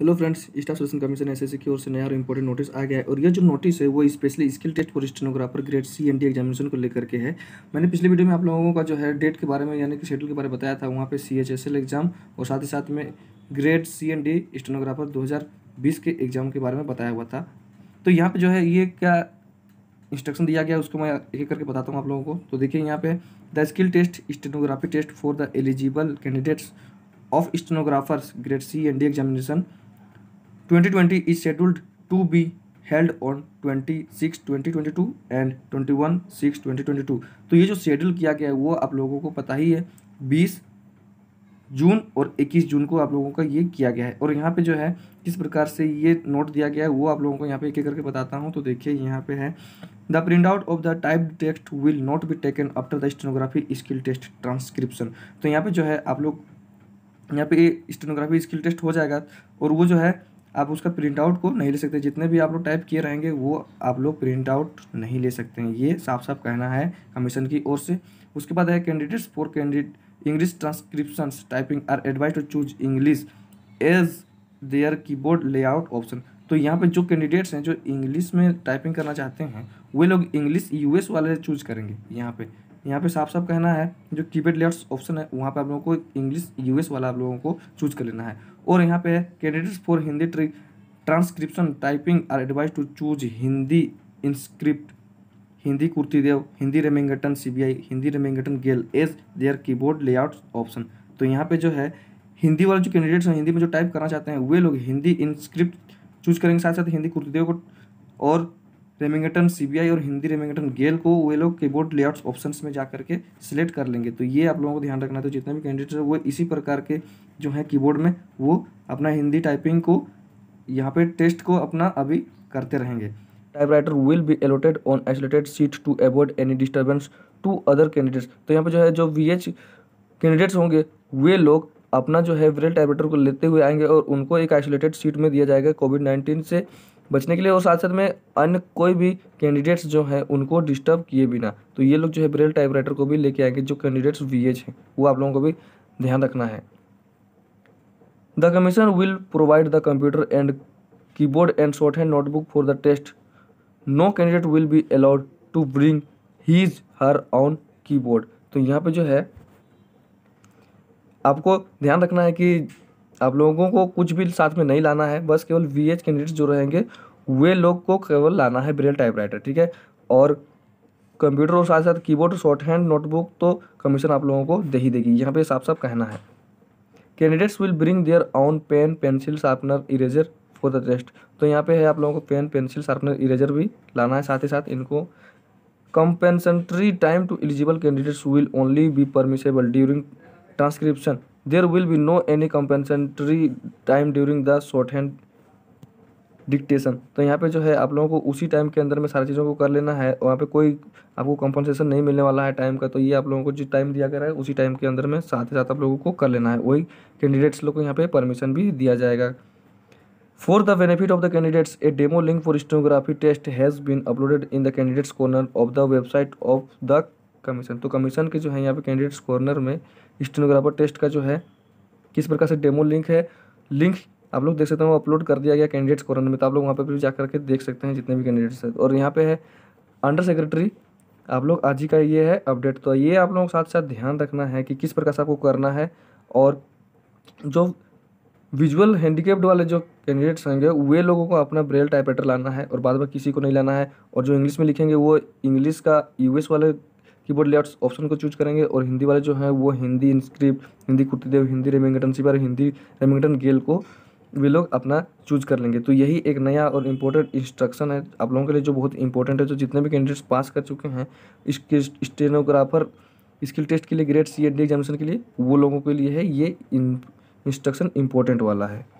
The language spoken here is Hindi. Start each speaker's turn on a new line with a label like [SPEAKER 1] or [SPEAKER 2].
[SPEAKER 1] hello friends Staff Selection Commission S की ओर से नया और इम्पोर्टेंट नोटिस आ गया है और यह जो नोटिस है वो specially skill test for stenographer grade C and D examination को लेकर के है मैंने पिछले वीडियो में आप लोगों का जो है डेट के बारे में यानी कि शेड्यूल के बारे में बताया था वहाँ पे C H S L exam और साथ ही साथ में grade C and D stenographer दो के एग्जाम के बारे में बताया हुआ था तो यहाँ पर जो है ये क्या इंस्ट्रक्शन दिया गया उसको मैं एक करके बताता हूँ आप लोगों को तो देखिए यहाँ पे the skill test stenography test for the eligible candidates of stenographers grade C and D examination 2020 is scheduled to be held on 26 2022 and 21 6 2022 तो ये जो शेड्यूल किया गया है वो आप लोगों को पता ही है 20 जून और 21 जून को आप लोगों का ये किया गया है और यहाँ पे जो है किस प्रकार से ये नोट दिया गया है वो आप लोगों को यहाँ पे एक एक करके बताता हूँ तो देखिए यहाँ पे है the print out of the type text will not be taken after the stenography skill test transcription तो यहाँ पे जो है आप लोग यहाँ पे स्टेनोग्राफी स्किल टेस्ट हो जाएगा और वो जो है आप उसका प्रिंट आउट को नहीं ले सकते जितने भी आप लोग टाइप किए रहेंगे वो आप लोग प्रिंट आउट नहीं ले सकते हैं ये साफ साफ कहना है कमीशन की ओर से उसके बाद है candidates for candidate English transcription typing are advise to choose English as their keyboard layout option तो यहाँ पे जो कैंडिडेट्स हैं जो इंग्लिश में टाइपिंग करना चाहते हैं वे लोग इंग्लिश यूएस वाले चूज करेंगे यहाँ पे यहाँ पे साफ साफ कहना है जो कीपैड लेयर्स ऑप्शन है वहाँ पे आप लोगों को इंग्लिश यूएस वाला आप लोगों को चूज कर लेना है और यहाँ पे candidates for Hindi trick transcription typing are advise to choose Hindi Inscript Hindi Kruti Dev Hindi Remington C Hindi Remington GAIL as their keyboard layout option तो यहाँ पर जो है हिंदी वाले जो कैंडिडेट्स हैं हिंदी में जो टाइप करना चाहते हैं वे लोग हिंदी इंस्क्रिप्ट चूज करेंगे साथ साथ हिंदी कुर्तीदेव को और रेमिंगटन सीबीआई और हिंदी रेमिंगटन गेल को वे लोग कीबोर्ड लेआउट्स ऑप्शन में जा करके सिलेक्ट कर लेंगे तो ये आप लोगों को ध्यान रखना है तो जितने भी कैंडिडेट है वो इसी प्रकार के जो है कीबोर्ड में वो अपना हिंदी टाइपिंग को यहाँ पे टेस्ट को अपना अभी करते रहेंगे typewriter will be allotted on isolated seat to avoid any disturbance to other candidates तो यहाँ पर जो है जो वी एच कैंडिडेट्स होंगे वे लोग अपना जो है विरल टाइपराइटर को लेते हुए आएंगे और उनको एक आइसोलेटेड सीट में दिया जाएगा कोविड नाइन्टीन से बचने के लिए और साथ साथ में अन्य कोई भी कैंडिडेट्स जो हैं उनको डिस्टर्ब किए बिना तो ये लोग जो है ब्रेल टाइपराइटर को भी लेके आएंगे जो कैंडिडेट्स वी हैं वो आप लोगों को भी ध्यान रखना है the commission will provide the computer and keyboard and shorthand notebook for the test no candidate will be allowed to bring his her own keyboard तो यहाँ पे जो है आपको ध्यान रखना है कि आप लोगों को कुछ भी साथ में नहीं लाना है बस केवल वी एच कैंडिडेट्स जो रहेंगे वे लोग को केवल लाना है ब्रेल टाइपराइटर ठीक है और कंप्यूटर और साथ साथ कीबोर्ड शॉर्ट हैंड नोटबुक तो कमीशन आप लोगों को दे ही देगी यहाँ पे साफ साफ कहना है candidates will bring their own pen pencil sharpener eraser for the test तो यहाँ पे है आप लोगों को पेन पेंसिल शार्पनर इरेजर भी लाना है साथ ही साथ इनको compensatory time to eligible candidates will only be permissible during transcription there will be no any compensatory time during the shorthand dictation तो यहाँ पे जो है आप लोगों को उसी टाइम के अंदर में सारी चीज़ों को कर लेना है वहाँ पे कोई आपको कंपनसेशन नहीं मिलने वाला है टाइम का तो ये आप लोगों को जो टाइम दिया गया है उसी टाइम के अंदर में साथ ही साथ आप लोगों को कर लेना है वही कैंडिडेट्स लोग को यहाँ पे परमिशन भी दिया जाएगा for the benefit of the candidates a demo link for stenography test has been uploaded in the candidates corner of the website of the commission तो कमीशन के जो है यहाँ पे कैंडिडेट्स कॉर्नर में स्टेनोग्राफर टेस्ट का जो है किस प्रकार से डेमो लिंक है लिंक आप लोग देख सकते हैं वो अपलोड कर दिया गया कैंडिडेट्स कॉर्नर में तो आप लोग वहाँ पर भी जा करके देख सकते हैं जितने भी कैंडिडेट्स हैं और यहाँ पे है अंडर सेक्रेटरी आप लोग आज ही का ये है अपडेट तो ये आप लोगों को साथ साथ ध्यान रखना है कि किस प्रकार से आपको करना है और जो विजुअल हैंडीकेप्ड वाले जो कैंडिडेट्स होंगे वे लोगों को अपना ब्रेल टाइपराइटर लाना है और बाद में किसी को नहीं लाना है और जो इंग्लिश में लिखेंगे वो इंग्लिश का यूएस वाले कीबोर्ड लेआउट्स ऑप्शन को चूज करेंगे और हिंदी वाले जो है वो हिंदी इंस्क्रिप्ट हिंदी कुर्तीदेव हिंदी रेमिंगटन सिपर हिंदी रेमिंगटन गेल को वे लोग अपना चूज कर लेंगे तो यही एक नया और इम्पोर्टेंट इंस्ट्रक्शन है आप लोगों के लिए जो बहुत इंपॉर्टेंट है जो जितने भी कैंडिडेट्स पास कर चुके हैं इसके स्टेनोग्राफर स्किल टेस्ट के लिए ग्रेड सी एड एग्जामिनेशन के लिए वो लोगों के लिए है ये इंस्ट्रक्शन इम्पोर्टेंट वाला है